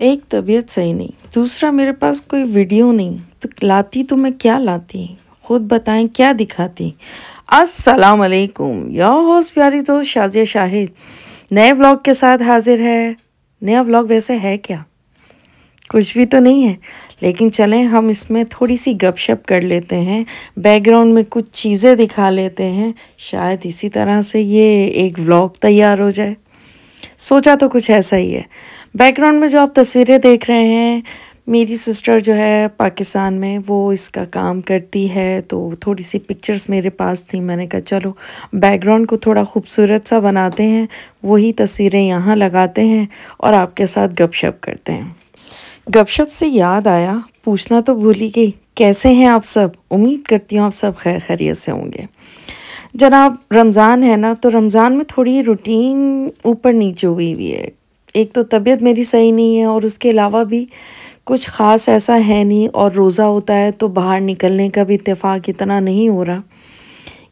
एक तबीयत सही नहीं दूसरा मेरे पास कोई वीडियो नहीं तो लाती तो मैं क्या लाती खुद बताएं क्या दिखाती अस्सलाम वालेकुम योर होस्ट प्यारी दोस्त शाजिया शाहिद नए व्लॉग के साथ हाजिर है नया व्लॉग वैसे है क्या कुछ भी तो नहीं है लेकिन चलें हम इसमें थोड़ी सी गपशप कर लेते हैं बैकग्राउंड में कुछ चीज़ें दिखा लेते हैं शायद इसी तरह से ये एक व्लॉग तैयार हो जाए सोचा तो कुछ ऐसा ही है बैकग्राउंड में जो आप तस्वीरें देख रहे हैं मेरी सिस्टर जो है पाकिस्तान में वो इसका काम करती है तो थोड़ी सी पिक्चर्स मेरे पास थी मैंने कहा चलो बैकग्राउंड को थोड़ा खूबसूरत सा बनाते हैं वही तस्वीरें यहाँ लगाते हैं और आपके साथ गपशप करते हैं गपशप से याद आया पूछना तो भूली गई कैसे हैं आप सब उम्मीद करती हूँ आप सब खैर खैरियत से होंगे जनाब रमज़ान है ना तो रमज़ान में थोड़ी रूटीन ऊपर नीचे हुई हुई है एक तो तबीयत मेरी सही नहीं है और उसके अलावा भी कुछ ख़ास ऐसा है नहीं और रोज़ा होता है तो बाहर निकलने का भी इतफ़ाक़ इतना नहीं हो रहा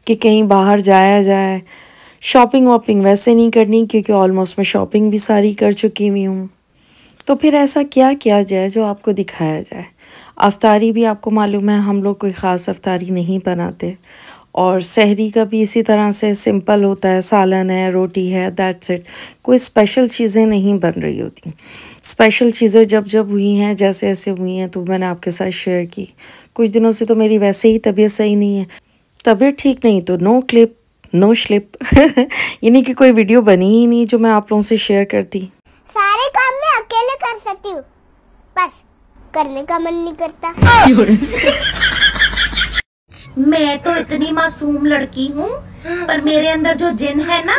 कि कहीं बाहर जाया जाए शॉपिंग वॉपिंग वैसे नहीं करनी क्योंकि ऑलमोस्ट मैं शॉपिंग भी सारी कर चुकी हुई हूँ तो फिर ऐसा क्या किया जाए जो आपको दिखाया जाए अफतारी भी आपको मालूम है हम लोग कोई ख़ास अफतारी नहीं बनाते और सहरी का भी इसी तरह से सिंपल होता है सालन है रोटी है दैट्स इट कोई स्पेशल चीज़ें नहीं बन रही होती स्पेशल चीज़ें जब जब हुई हैं जैसे ऐसे हुई हैं तो मैंने आपके साथ शेयर की कुछ दिनों से तो मेरी वैसे ही तबीयत सही नहीं है तबीयत ठीक नहीं तो नो क्लिप नो स्लिप यानी कि कोई वीडियो बनी ही नहीं जो मैं आप लोगों से शेयर करती सारे काम मैं अकेले कर सकती हूँ बस करने का मन नहीं करता मैं तो इतनी मासूम लड़की हूँ पर मेरे अंदर जो जिन है ना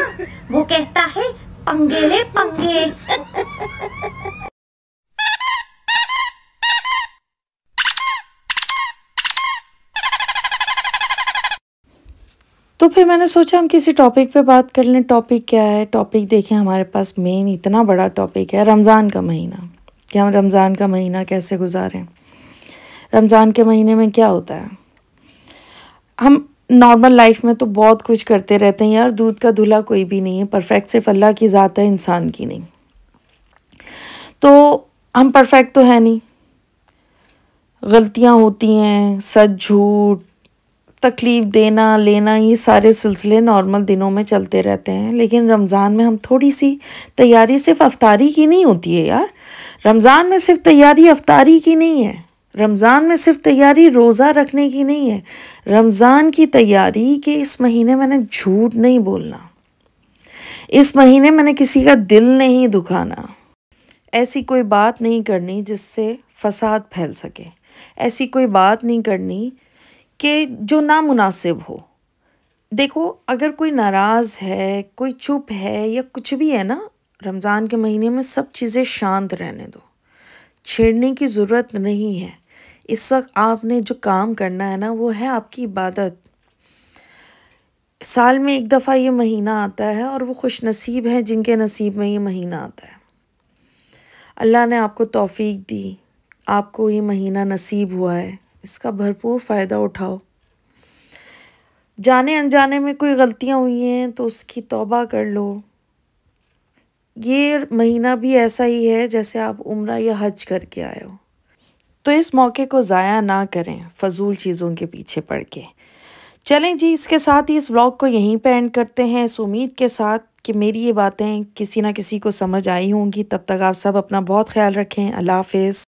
वो कहता है पंगे ले पंगे तो फिर मैंने सोचा हम किसी टॉपिक पे बात कर लें टॉपिक क्या है टॉपिक देखें हमारे पास मेन इतना बड़ा टॉपिक है रमज़ान का महीना कि हम रमज़ान का महीना कैसे गुजारें रमज़ान के महीने में क्या होता है हम नॉर्मल लाइफ में तो बहुत कुछ करते रहते हैं यार दूध का धुला कोई भी नहीं है परफेक्ट सिर्फ अल्लाह की ज़ात है इंसान की नहीं तो हम परफेक्ट तो है नहीं गलतियाँ होती हैं सच झूठ तकलीफ़ देना लेना ये सारे सिलसिले नॉर्मल दिनों में चलते रहते हैं लेकिन रमज़ान में हम थोड़ी सी तैयारी सिर्फ अफ्तारी की नहीं होती है यार रमज़ान में सिर्फ तैयारी अफ्तारी की नहीं है रमज़ान में सिर्फ तैयारी रोज़ा रखने की नहीं है रमज़ान की तैयारी कि इस महीने मैंने झूठ नहीं बोलना इस महीने मैंने किसी का दिल नहीं दुखाना ऐसी कोई बात नहीं करनी जिससे फसाद फैल सके ऐसी कोई बात नहीं करनी कि जो नामुनासिब हो देखो अगर कोई नाराज़ है कोई चुप है या कुछ भी है ना रमज़ान के महीने में सब चीज़ें शांत रहने दो छेड़ने की ज़रूरत नहीं है इस वक्त आपने जो काम करना है ना वो है आपकी इबादत साल में एक दफ़ा ये महीना आता है और वो खुश नसीब हैं जिनके नसीब में ये महीना आता है अल्लाह ने आपको तौफीक दी आपको ये महीना नसीब हुआ है इसका भरपूर फ़ायदा उठाओ जाने अनजाने में कोई गलतियाँ हुई हैं तो उसकी तौबा कर लो ये महीना भी ऐसा ही है जैसे आप उम्र या हज करके आए हो तो इस मौके को ज़ाया ना करें फजूल चीज़ों के पीछे पड़ के चलें जी इसके साथ ही इस व्लॉग को यहीं पर एंड करते हैं इस उम्मीद के साथ कि मेरी ये बातें किसी ना किसी को समझ आई होंगी तब तक आप सब अपना बहुत ख्याल रखें अल्लाह हाफिज़